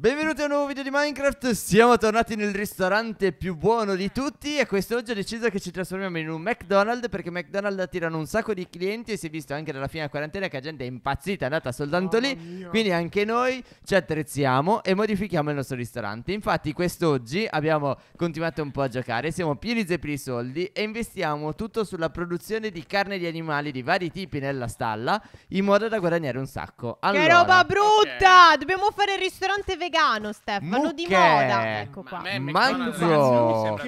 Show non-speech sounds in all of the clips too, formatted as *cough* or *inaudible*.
Benvenuti a un nuovo video di Minecraft, siamo tornati nel ristorante più buono di tutti e quest'oggi ho deciso che ci trasformiamo in un McDonald's perché McDonald's attirano un sacco di clienti e si è visto anche dalla fine della quarantena che la gente è impazzita, è andata soltanto oh, lì, mio. quindi anche noi ci attrezziamo e modifichiamo il nostro ristorante. Infatti quest'oggi abbiamo continuato un po' a giocare, siamo pieni zeppi di soldi e investiamo tutto sulla produzione di carne di animali di vari tipi nella stalla in modo da guadagnare un sacco. Allora, che roba brutta! Okay. Dobbiamo fare il ristorante vegano vegano, Stefano, Mucche. di moda. Ecco qua. Mangio.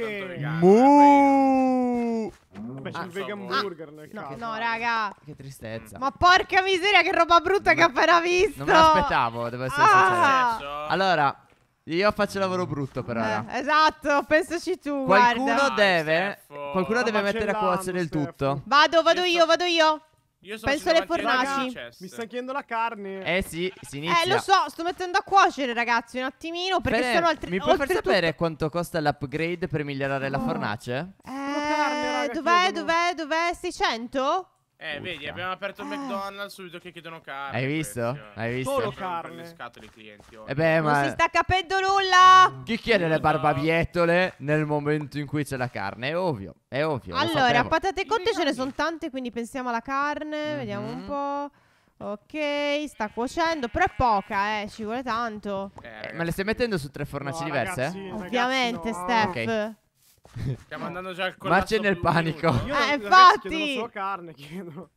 Mu. Vabbè, ah, il vegan ah. burger ah, no, No, raga. Che tristezza. Ma porca miseria, che roba brutta Ma che ho appena visto. Non aspettavo, devo essere ah. sincero. Allora, io faccio il lavoro brutto per ora. Eh, esatto, pensaci tu. Qualcuno guarda. deve, qualcuno deve mettere a cuocere il tutto. Vado, vado io, vado io. Io sono Penso alle fornaci. Mi sta chiedendo la carne. Eh sì, si inizia. Eh lo so, sto mettendo a cuocere ragazzi un attimino perché Bene, sono altri... Mi puoi far sapere quanto costa l'upgrade per migliorare oh. la fornace? Eh, dov'è, dov'è, dov'è? 600? Eh, Urca. vedi, abbiamo aperto il ah. McDonald's subito che chiedono carne. Hai visto? Questi, eh. Hai visto? Solo carne. Scatole, clienti, oh. eh beh, ma... Non si sta capendo nulla. Mm. Chi chiede le barbabietole nel momento in cui c'è la carne? È ovvio, è ovvio. Allora, patate cotte ce ne sono tante, quindi pensiamo alla carne. Mm -hmm. Vediamo un po'. Ok, sta cuocendo, però è poca, eh, ci vuole tanto. Eh, eh ma le stai mettendo su tre fornaci no, diverse? Ragazzi, eh? Ovviamente, no. Steph. Okay. Stiamo andando già al collasso. Ma c'è nel panico. Io eh, infatti. solo carne, chiedo.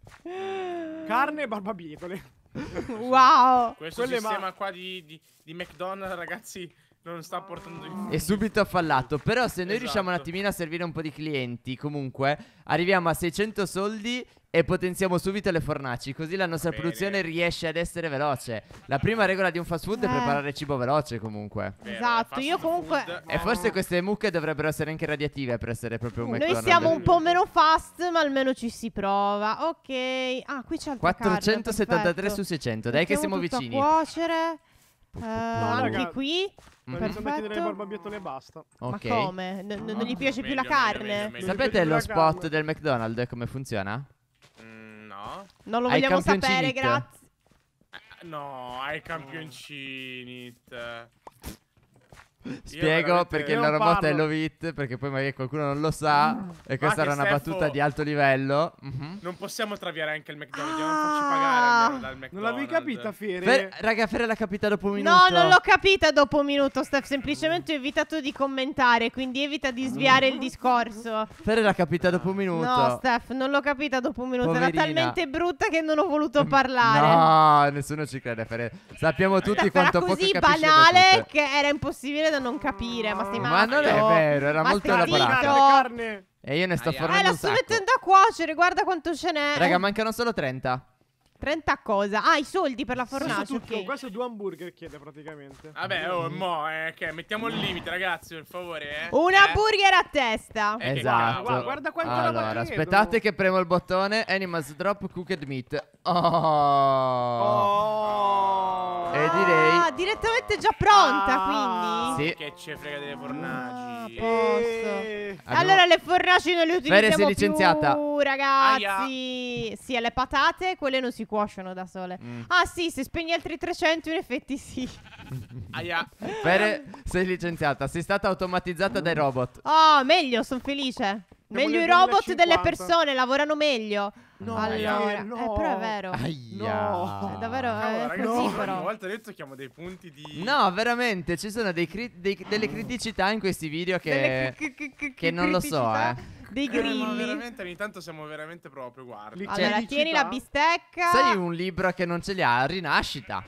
Carne e barbabietole. *laughs* Wow. Questo Quelle sistema ma... qua di, di, di McDonald's, ragazzi, non sta portando in È subito fallato. Però se noi esatto. riusciamo un esatto. attimino a servire un po' di clienti, comunque, arriviamo a 600 soldi e potenziamo subito le fornaci, così la nostra produzione riesce ad essere veloce. La prima regola di un fast food eh. è preparare cibo veloce comunque. Vero, esatto, io comunque... Food, e forse queste mucche dovrebbero essere anche radiative per essere proprio un McDonald's. Noi siamo un po' meno fast, ma almeno ci si prova. Ok, ah qui c'è il 473 carne, su 600, dai che siamo vicini. cuocere. Uh, eh, no, anche raga, qui mm. perfetto le barbabietole e basta okay. ma come? N non gli piace più la carne? Sapete lo spot del McDonald's come funziona? Non lo vogliamo sapere, grazie. Eh, no, ai campioncini. Spiego perché la robot è Lovit, perché poi magari qualcuno non lo sa. Mm. E questa era una Steffo... battuta di alto livello. Uh-huh. Non possiamo traviare anche il McDonald's, ah, non farci pagare dal McDonald's. Non l'avevi capita, Fiere? Fer, raga, Fiere l'ha capita dopo un minuto. No, non l'ho capita dopo un minuto, Steph. Semplicemente ho evitato di commentare, quindi evita di sviare il discorso. Fiere l'ha capita dopo un minuto. No, Steph, non l'ho capita dopo un minuto. Poverina. Era talmente brutta che non ho voluto parlare. No, nessuno ci crede, Fiere. Sappiamo tutti Steph quanto era così banale che era impossibile da da non capire, ma stai Ma non è vero, era ma molto elaborato. E io ne sto Aia. Eh, la un sto sacco. mettendo a cuocere, guarda quanto ce n'è. Raga, mancano solo 30. 30 cosa? Ah, i soldi per la Questo fornace. tutto, ok. questo due hamburger chiede praticamente. Vabbè, oh, mo, eh, che mettiamo il limite, ragazzi, per favore, eh. Un Eh. hamburger a testa. Eh, esatto. Guarda, guarda quanto roba allora, chiedono. aspettate che premo il bottone. Animals drop cooked meat. Oh. Oh. E direi Ah, direttamente già pronta, ah, quindi. Sì. Che ce frega delle fornaci. Ah, eh. Allora le fornaci non le utilizziamo più, ragazzi. Aia. Sì, le patate, quelle non si cuociono da sole. Mm. Ah, sì, se spegni altri 300 in effetti sì. *laughs* Aia. Fere, sei licenziata, sei stata automatizzata dai robot. Oh, meglio, sono felice. Meglio i robot 2050. delle persone, lavorano meglio. No, allora, eh, no. Eh, però è vero. Aia. No. Cioè, davvero eh, Cavolo, è ragazzi, no. ogni volta detto chiamo dei punti di No, veramente, ci sono dei cri- dei, delle criticità in questi video che che non lo so, eh. Dei eh, grilli. ma veramente ogni tanto siamo veramente proprio, guarda. Allora, cioè, tieni la bistecca. Sai un libro che non ce li ha, Rinascita.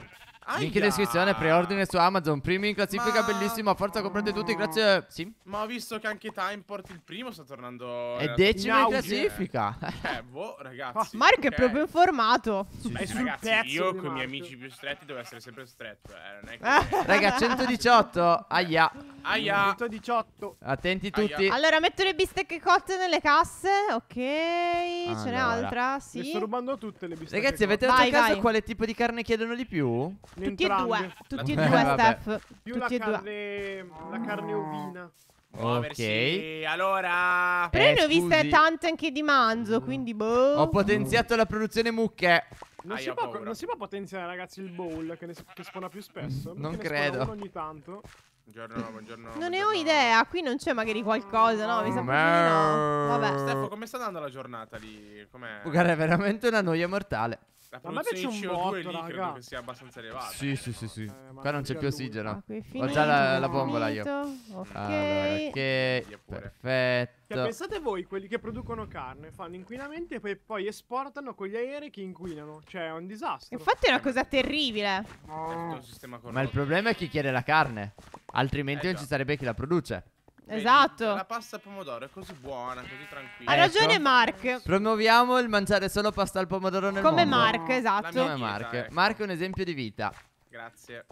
Aia. Link in descrizione, preordine su Amazon, primi in classifica, Ma... bellissimo, forza comprate tutti, mm. grazie. Sì. Ma ho visto che anche Timeport il primo sta tornando È decimo in, classifica. Eh, boh, ragazzi. Oh, Mario okay. è proprio informato. Sì, Beh, sì. Ragazzi, pezzo io con i miei amici più stretti devo essere sempre stretto, eh, che... *laughs* Raga, 118. Aia. Aia. 118. Attenti tutti. Aia. Allora, metto le bistecche cotte nelle casse. Ok, allora. ce n'è altra, sì. Mi sto rubando tutte le bistecche. Ragazzi, avete dato caso vai. quale tipo di carne chiedono di più? Tutti e due, tutti e *laughs* due, Steph. Più tutti e due. La carne oh. ovina. Ok, allora. Però eh, ne ho viste tante anche di manzo, mm. quindi boh. Ho potenziato la produzione mucche. Non, ah, si può, non si, può, potenziare, ragazzi, il bowl che, ne, che spona più spesso. Non credo. Ogni tanto. Buongiorno, buongiorno. Non ne ho idea, qui non c'è magari qualcosa, no? Mi sa proprio no. Vabbè. Stefano, come sta andando la giornata lì? Com'è? Guarda, è veramente una noia mortale. La produzione ma di CO2 lì raga. credo che sia abbastanza elevata. Sì, sì, sì, sì. Eh, Qua non c'è più ossigeno. Ho già la, la bombola io. Ok. Allora, ok. Perfetto. Cioè, pensate voi, quelli che producono carne fanno inquinamenti e poi, poi, esportano con gli aerei che inquinano. Cioè, è un disastro. Infatti è una eh, cosa terribile. Oh. Ma il problema è chi chiede la carne. Altrimenti eh, non ci sarebbe chi la produce esatto. La pasta al pomodoro è così buona, così tranquilla. Ha ecco. ragione Mark. Promuoviamo il mangiare solo pasta al pomodoro nel Come mondo. Esatto. Come Mark, esatto. Ecco. Come Mark. Mark è un esempio di vita. Grazie.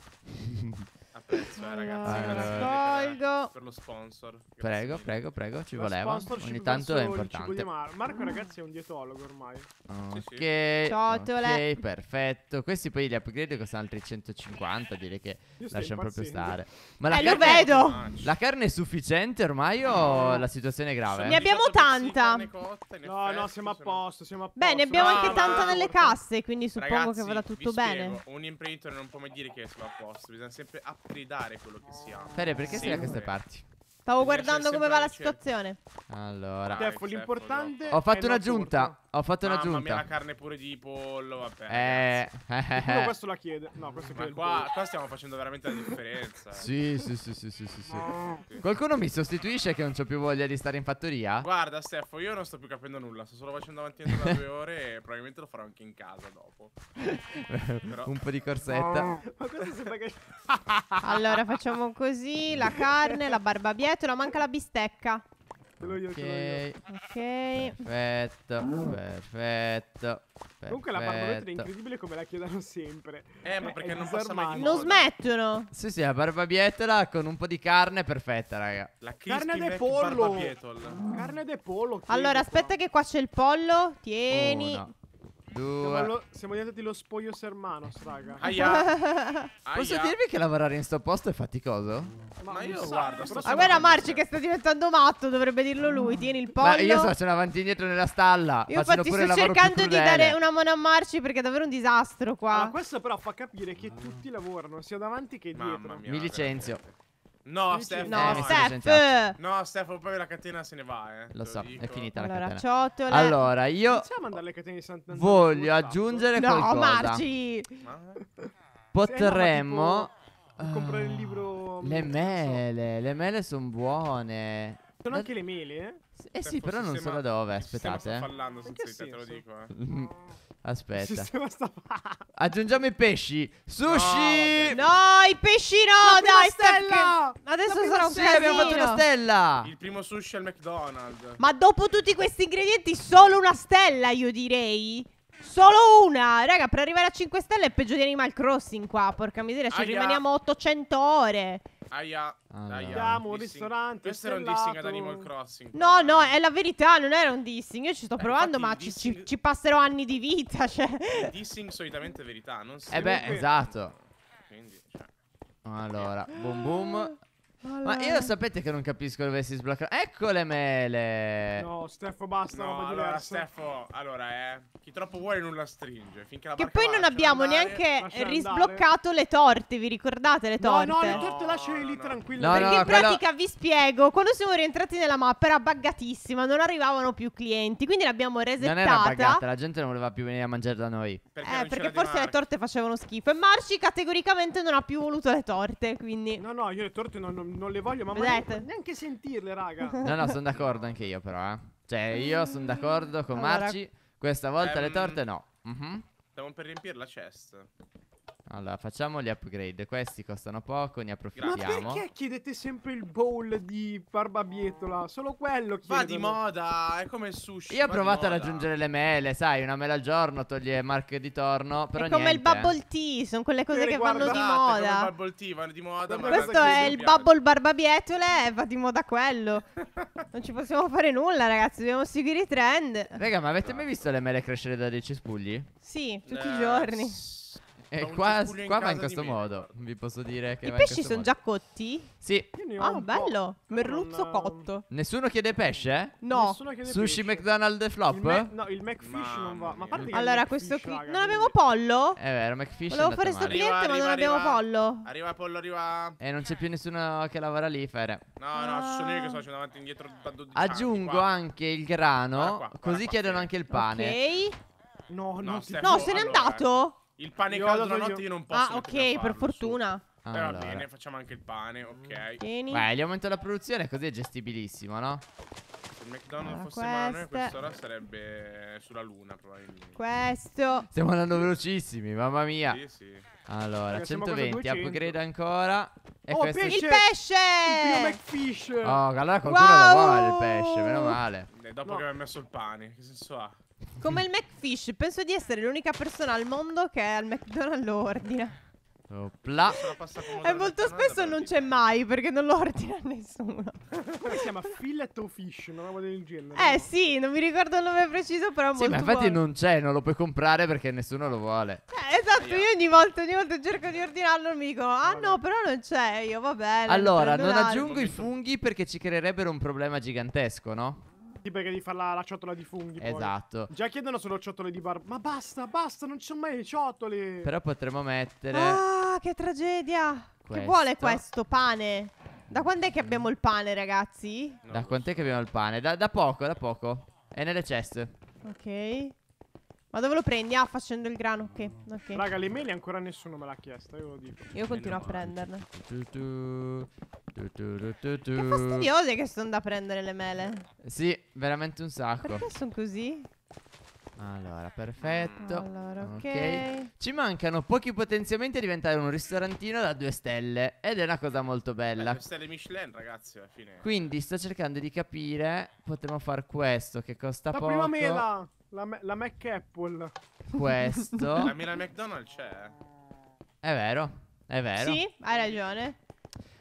*laughs* apprezzo, eh, ragazzi. Allora, ah, ragazzi per, lo sponsor. Prego, prego, prego, ci lo voleva. Ogni tanto è importante. Marco, ragazzi, è un dietologo ormai. Ok, sì, sì. ok, perfetto. Questi poi gli upgrade costano altri 150. Direi che lasciamo proprio stare. Ma eh, la eh, carne, lo vedo. La carne è sufficiente ormai o la situazione è grave? Ne abbiamo tanta. No, no, siamo a posto. Siamo a posto. Beh, ne abbiamo anche tanta nelle casse. Quindi suppongo che vada tutto bene. Un imprenditore non può mai dire che sono a posto. Bisogna sempre apprezzare gridare quello che si Fede, perché sì, sei da queste parti? Stavo guardando come va la situazione. Allora, Steph, l'importante. Ho fatto un'aggiunta. Ho fatto un'aggiunta. Mamma mia, la carne pure di pollo. Vabbè. Eh. eh. questo la chiede. No, questo chiede. Qua, qua stiamo facendo veramente la differenza. *laughs* sì, sì, sì, sì, sì, sì, Qualcuno mi sostituisce che non ho più voglia di stare in fattoria? Guarda, Steffo, io non sto più capendo nulla. Sto solo facendo avanti da *laughs* due ore e probabilmente lo farò anche in casa dopo. Però... Un po' di corsetta. Ma questo sembra che. *laughs* allora, facciamo così: la carne, la barbabietta Mettilo, manca la bistecca. Ce l'ho io, okay. ce l'ho io. Ok. Perfetto, perfetto. Comunque la barbabietola è incredibile come la chiedono sempre. Eh, ma perché è non passa mai Non smettono. Sì, sì, la barbabietola con un po' di carne è perfetta, raga. La carne de pollo. Carne de pollo. Allora, aspetta che qua c'è il pollo. Oh, Tieni. Oh, no due. Siamo, lo, siamo diventati lo spoglio sermano, raga. Aia. Posso dirvi che lavorare in sto posto è faticoso? Ma, ma io guardo. Ma guarda Marci che sta diventando matto, dovrebbe dirlo lui. Mm. Tieni il pollo. Ma io sto facendo avanti e indietro nella stalla. Io infatti sto cercando di dare una mano a Marci perché è davvero un disastro qua. Ma questo però fa capire che tutti lavorano, sia davanti che dietro. Mia, Mi licenzio. Veramente. No, Steph. No, Steph. No, Steph, proprio la catena se ne va, eh. Lo so, dico. è finita la catena. Ciotole. Allora, io voglio aggiungere no, qualcosa. Eh, no, Marci. Potremmo eh, comprare il libro eh, Le mele, le mele sono buone. Sono anche le mele, eh? Eh sì, però non so da dove, aspettate. Sto parlando senza di te, te lo dico, eh. *laughs* Aspetta. Aggiungiamo i pesci. Sushi! No, no i pesci no, dai, stella! Perché... Adesso sarà un sì, abbiamo fatto una stella. Il primo sushi al McDonald's. Ma dopo tutti questi ingredienti solo una stella, io direi. Solo una, raga, per arrivare a 5 stelle è peggio di Animal Crossing qua, porca miseria, ci Aia. rimaniamo 800 ore. Aia, allora. Ah, aia. Andiamo, un ristorante. Questo era un dissing ad Animal Crossing. No, no, è la verità, non era un dissing. Io ci sto eh, provando, ma dissing... ci, ci, passerò anni di vita. *laughs* Cioè. Il dissing solitamente è verità, non si. Eh beh, esatto. Quindi, cioè. Allora, boom boom. Ma io lo sapete che non capisco dove si sbloccano. Ecco le mele. No, Steffo, basta. No, allora, Steffo, allora, eh. Chi troppo vuole nulla stringe. Finché la che poi non abbiamo andare, neanche risbloccato andare. le torte. Vi ricordate le torte? No, no, le torte no, lasciali lì no. tranquille. No, Perché in quello... pratica vi spiego. Quando siamo rientrati nella mappa era buggatissima. Non arrivavano più clienti. Quindi l'abbiamo resettata. Non era buggata. La gente non voleva più venire a mangiare da noi. Perché eh, perché forse le torte facevano schifo. E Marci categoricamente non ha più voluto le torte. Quindi. No, no, io le torte non, non non le voglio, ma Vedete? neanche sentirle, raga. *laughs* No, no, sono d'accordo anche io, però. Eh. Cioè, io sono d'accordo con allora... Marci. Questa volta ehm... le torte no. Mhm. Mm Stiamo per riempire la chest. Allora, facciamo gli upgrade. Questi costano poco, ne approfittiamo. Ma perché chiedete sempre il bowl di barbabietola? Solo quello chiedono. Va di moda, è come il sushi. Io ho provato a raggiungere le mele, sai, una mela al giorno toglie marchio di torno, però È come niente. il bubble tea, sono quelle cose eh, che vanno di moda. Come il bubble tea, vanno di moda. Ma questo è il bubble barbabietole e va di moda quello. non ci possiamo fare nulla, ragazzi, dobbiamo seguire i trend. Raga, ma avete mai visto le mele crescere da dei cespugli? Sì, tutti eh, i giorni. E qua, in va in questo modo. Vi posso dire che I pesci sono già cotti? Sì. Oh, bello. Merluzzo cotto. Nessuno chiede pesce? No. Sushi McDonald's flop? no, il McFish non va. Ma parte Allora, questo qui. Non abbiamo pollo? Eh, è vero, McFish. Volevo fare sto cliente, ma non abbiamo pollo. Arriva pollo, arriva. E eh, non c'è più nessuno che lavora lì, Fere. No, no, ah. sono io che sto facendo avanti e indietro. Aggiungo anche il grano. Così chiedono anche il pane. Ok. No, no, no, se n'è andato. Il pane io caldo la notte io. non ah, posso Ah, ok, per fortuna. Su. Allora. bene, facciamo anche il pane, ok. Tieni. Beh, gli aumento la produzione così è gestibilissimo, no? Se il McDonald's allora, fosse queste... mano, quest'ora sarebbe sulla luna, probabilmente. Questo. Stiamo andando velocissimi, mamma mia. Sì, sì. Allora, Perché 120, upgrade ancora. E oh, questo pesce! Il pesce! Il McFish! Oh, allora qualcuno wow. lo vuole il pesce, meno male. Eh, dopo no. che mi ha messo il pane, che senso ha? Come il McFish, penso di essere l'unica persona al mondo che al McDonald's lo ordina. Opla. E molto spesso non c'è mai perché non lo ordina *laughs* nessuno. Come si chiama Fillet o Fish? Una roba del genere. Eh sì, non mi ricordo il nome preciso, però sì, molto ma infatti buono. non c'è, non lo puoi comprare perché nessuno lo vuole. Eh, esatto, io eh. ogni volta, ogni volta cerco di ordinarlo e mi dico, "Ah no, però non c'è". Io va bene. Allora, non aggiungo i funghi perché ci creerebbero un problema gigantesco, no? fatti perché di fare la, la ciotola di funghi. Esatto. Poi. Già chiedono solo ciotole di barba. Ma basta, basta, non ci sono mai le ciotole. Però potremmo mettere. Ah, che tragedia! Questo. Che vuole questo pane? Da quando è che abbiamo il pane, ragazzi? No, da quant'è che abbiamo il pane? Da, da poco, da poco. È nelle ceste. Ok. Ma dove lo prendi? Ah, facendo il grano, ok. okay. Raga, le mele ancora nessuno me l'ha chiesto, io lo dico. Io continuo a prenderle. Che fastidiose che sono da prendere le mele. Sì, veramente un sacco. Perché sono così? Allora, perfetto. Allora, okay. ok. Ci mancano pochi potenziamenti a diventare un ristorantino da due stelle. Ed è una cosa molto bella. Due stelle Michelin, ragazzi, alla fine. Quindi sto cercando di capire. Potremmo far questo che costa La poco. La prima mela! La, la Mac Apple. Questo. *laughs* la Mila McDonald's c'è. Eh? È vero, è vero. Sì, hai ragione.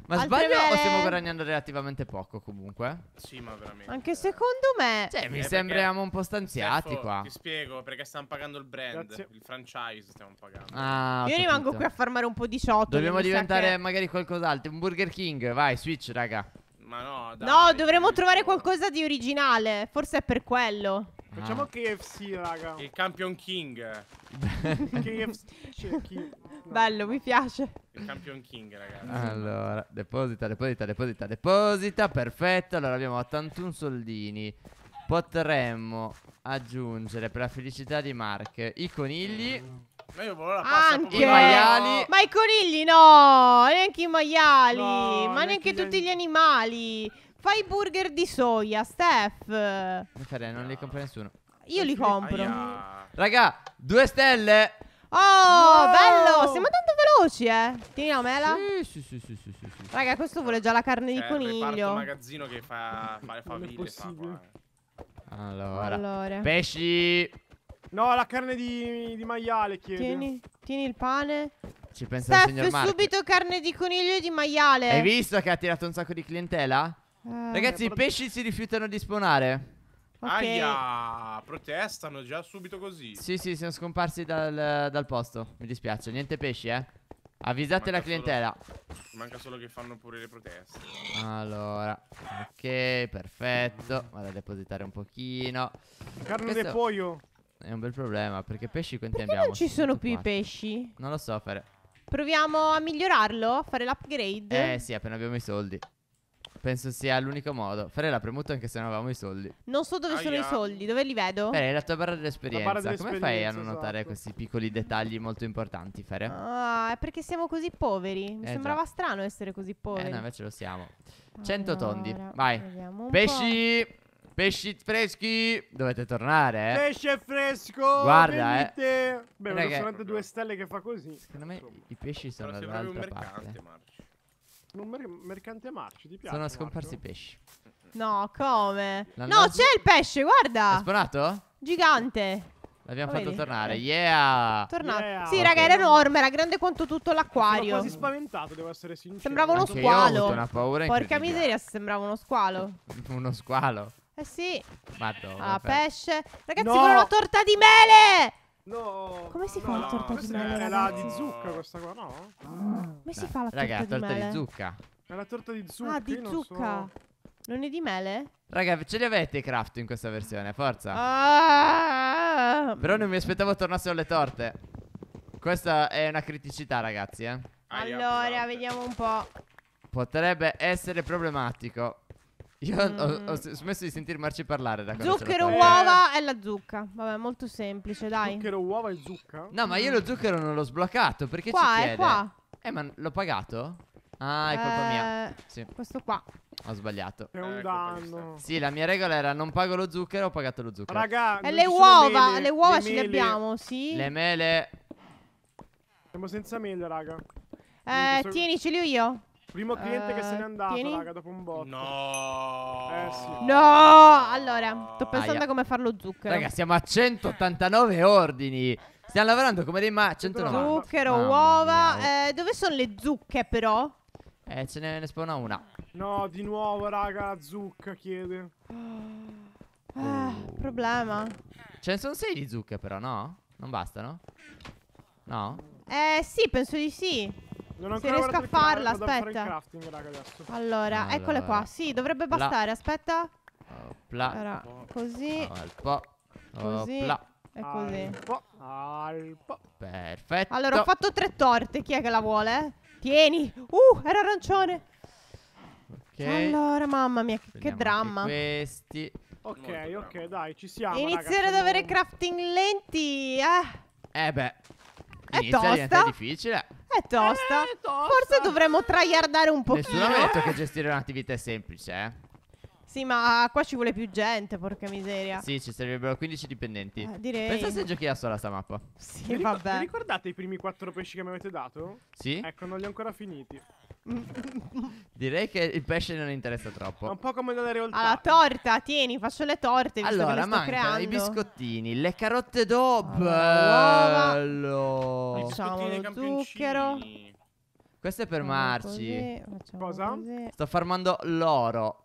Ma Altre sbaglio o stiamo guadagnando relativamente poco comunque? Sì, ma veramente. Anche secondo me. Cioè, mi eh, sembriamo un po' stanziati Steffo, qua. Ti spiego perché stiamo pagando il brand, Grazie. il franchise stiamo pagando. Ah, Io rimango qui a farmare un po' di shot. Dobbiamo diventare che- magari qualcos'altro. Un Burger King, vai, Switch, raga. Ma no, dai. No, dovremmo trovare qualcosa di originale. Forse è per quello. Facciamo ah. KFC, raga. Il Campion King. *laughs* KFC. Cioè, no. Bello, mi piace. Il Campion King, ragazzi. Allora, deposita, deposita, deposita, deposita. Perfetto. Allora abbiamo 81 soldini. Potremmo aggiungere per la felicità di Mark i conigli. Ma io volevo la pasta Anche. I maiali. Ma i conigli no, neanche i maiali, no, ma neanche, neanche tutti gli animali. Fai i burger di soia, Steph. Come fare? Non li compra nessuno. Io li compro. Aia. Raga, due stelle. Oh, wow. bello! Siamo tanto veloci, eh. Tieni la mela. Sì, sì, sì, sì, sì, sì. Raga, questo vuole già la carne cioè, di coniglio. È un magazzino che fa, fa le faville. Fa qua, allora. allora. Pesci. No, la carne di, di maiale chiede. Tieni, tieni, il pane. Ci pensa Steph, il signor Mark. subito carne di coniglio e di maiale. Hai visto che ha tirato un sacco di clientela? Eh, Ragazzi, i pesci si rifiutano di spawnare. Okay. Aia, protestano già subito così. Sì, sì, sono scomparsi dal, dal posto. Mi dispiace, niente pesci, eh. Avvisate manca la clientela. Solo, manca solo che fanno pure le proteste. Allora, ok, perfetto. Vado a depositare un pochino. Carne Questo... del pollo. È un bel problema, perché pesci quanti perché abbiamo? non ci sono più i pesci? Non lo so, fare. Proviamo a migliorarlo, a fare l'upgrade. Eh sì, appena abbiamo i soldi. Penso sia l'unico modo. Farei l'ha premuto anche se non avevamo i soldi. Non so dove sono i soldi, dove li vedo? Fare la tua barra dell'esperienza. La barra Come fai a non esatto. notare questi piccoli dettagli molto importanti, Fare? Ah, è perché siamo così poveri. Mi Eh, sembrava già. strano essere così poveri. eh, no, invece lo siamo. 100 Allora, tondi. Vai. vediamo un Pesci! Pesci freschi! Dovete tornare, eh. Pesce fresco! Guarda, eh. venite. Beh, un ristorante due stelle che fa così. Secondo me i pesci sono Però sei proprio un dall'altra parte. mercante, un mer mercante marcio, ti piace? Sono scomparsi i pesci. No, come? No, c'è il pesce, guarda! È spawnato? Gigante. L'abbiamo fatto tornare, eh. yeah! Tornato. Yeah. Sì, okay. raga, era enorme, era grande quanto tutto l'acquario. Sono quasi spaventato, devo essere sincero. Sembrava uno Anche squalo. Io ho avuto una paura Porca miseria, sembrava uno squalo. *laughs* uno squalo. Eh sì. Madonna. Ah, pesce. Ragazzi, no! con una torta di mele! No. Come si fa no, la torta di mele? È la di zucca questa qua, no? Come Beh, si fa la raga, torta, torta di, di, zucca. È la torta di ah, zucca. Ah, di zucca. So... Non è di mele? Raga, ce li avete i craft in questa versione, forza. Ah! ah, ah. Però non mi aspettavo tornassero le torte. Questa è una criticità, ragazzi, eh. Allora, vediamo un po'. Potrebbe essere problematico. Io mm. ho, ho, mm. smesso di sentire Marci parlare da Zucchero, uova e la zucca. Vabbè, molto semplice, dai. Zucchero, uova e zucca? No, ma io lo zucchero non l'ho sbloccato perché qua, ci chiede. Qua, è qua. Eh, ma l'ho pagato? Ah, è colpa eh, mia. Sì. Questo qua. Ho sbagliato. È un eh, danno. Sì, la mia regola era non pago lo zucchero, ho pagato lo zucchero. Raga, e eh, le uova, mele, le uova le ce le abbiamo, sì. Le mele. Siamo senza mele, raga. Eh, so... tienici io. Primo cliente uh, che se n'è eh, andato, tieni? raga, dopo un botto. No. Eh sì. No, allora, sto pensando Aia. a come farlo zucchero. Raga, siamo a 189 ordini. Stiamo lavorando come dei ma 190. Zucchero, Mamma uova. Oh. eh. dove sono le zucche però? Eh, ce ne, ne spawna una. No, di nuovo, raga, la zucca chiede. Oh. Ah, problema. Ce ne sono 6 di zucche però, no? Non bastano? No? Eh, sì, penso di sì. Non ho Se riesco a farla, aspetta. Crafting, raga, allora, allora, eccole qua. Sì, dovrebbe bastare, la. aspetta. Opla. Allora, così. Alpa. Così. Opla. E così. Alpo. Alpo. Perfetto. Allora, ho fatto tre torte. Chi è che la vuole? Tieni. Uh, era arancione. Ok. Allora, mamma mia, che, che dramma. Questi. Ok, ok, dai, ci siamo. Iniziare ad avere crafting lenti. Eh, eh beh. È Inizia tosta. È difficile è eh, tosta. Eh, tosta. Forse dovremmo tryhardare un pochino. Nessuno ha detto che gestire un'attività è semplice, eh. Sì, ma qua ci vuole più gente, porca miseria. Sì, ci servirebbero 15 dipendenti. Eh, direi. Pensa se giochi da sola sta mappa. Sì, vabbè. Vi ricordate i primi quattro pesci che mi avete dato? Sì. Ecco, non li ho ancora finiti. *laughs* Direi che il pesce non interessa troppo. È un po' come la realtà. Alla torta, tieni, faccio le torte. Visto allora, che mancano creando. Ah, i biscottini, le carote d'ob. Bello. Facciamo lo zucchero. Questo è per Marci. Cosa? Sto farmando l'oro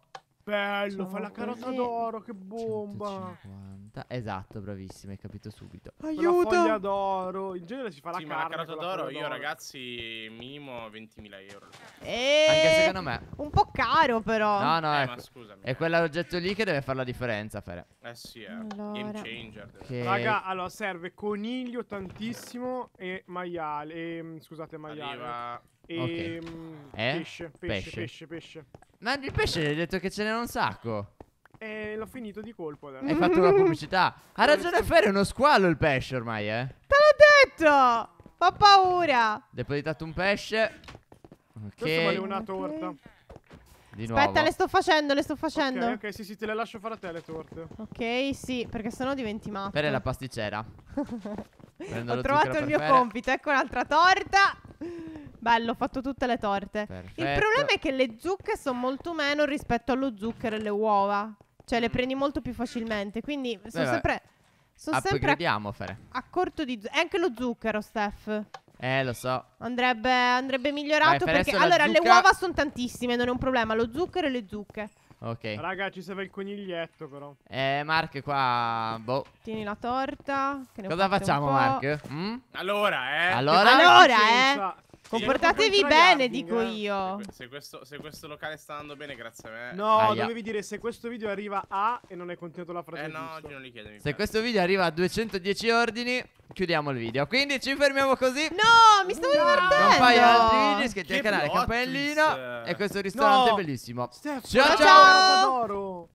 bello, fa la carota d'oro, che bomba. 150. Esatto, bravissimo, hai capito subito. Aiuto! Con la foglia d'oro, in genere si fa sì, la, carne, la carota d'oro, io ragazzi, minimo 20.000 euro. E... Eh, Anche secondo me. Un po' caro però. No, no, eh, ecco. ma scusami. È quell'oggetto lì che deve fare la differenza, Fere. Eh sì, eh. Allora... Game changer. Che... Raga, allora serve coniglio tantissimo e maiale, e, mm, scusate, maiale. Arriva... E ehm, okay. eh? pesce, pesce, pesce, pesce. Ma il pesce hai detto che ce n'era un sacco. E eh, l'ho finito di colpo allora. Hai fatto una pubblicità. Ha ragione a fare uno squalo il pesce ormai, eh. Te l'ho detto! Ho paura. Depositato un pesce. Ok. Questo vale una torta. Okay. Di nuovo. Aspetta, le sto facendo, le sto facendo. Ok, ok, sì, sì, te le lascio fare a te le torte. Ok, sì, perché sennò diventi matto. Per la pasticcera. *laughs* Ho trovato il mio fare. compito, ecco un'altra torta. Bello, ho fatto tutte le torte. Perfetto. Il problema è che le zucche sono molto meno rispetto allo zucchero e le uova. Cioè, le mm. prendi molto più facilmente. Quindi eh sono Beh, sempre. Sono sempre a, Fere. a corto di zucchero. E anche lo zucchero, Steph. Eh, lo so. Andrebbe, andrebbe migliorato Vai, perché allora zucca... le uova sono tantissime, non è un problema. Lo zucchero e le zucche. Ok. Raga, ci serve il coniglietto, però. Eh, Mark, qua. Boh. Tieni la torta. Cosa facciamo, Mark? Mm? Allora, eh. Allora, allora eh. Comportatevi bene, eh. dico io. Se questo, se questo, locale sta andando bene, grazie a me. No, Aia. dovevi dire se questo video arriva a e non è contenuto la frase. Eh no, oggi non li chiedo. Se questo video arriva a 210 ordini, chiudiamo il video. Quindi ci fermiamo così. No, mi stavo no. divertendo. Un paio altri video, iscrivetevi al canale, campanellino. E questo ristorante no. è bellissimo. Steph, ciao ciao. ciao.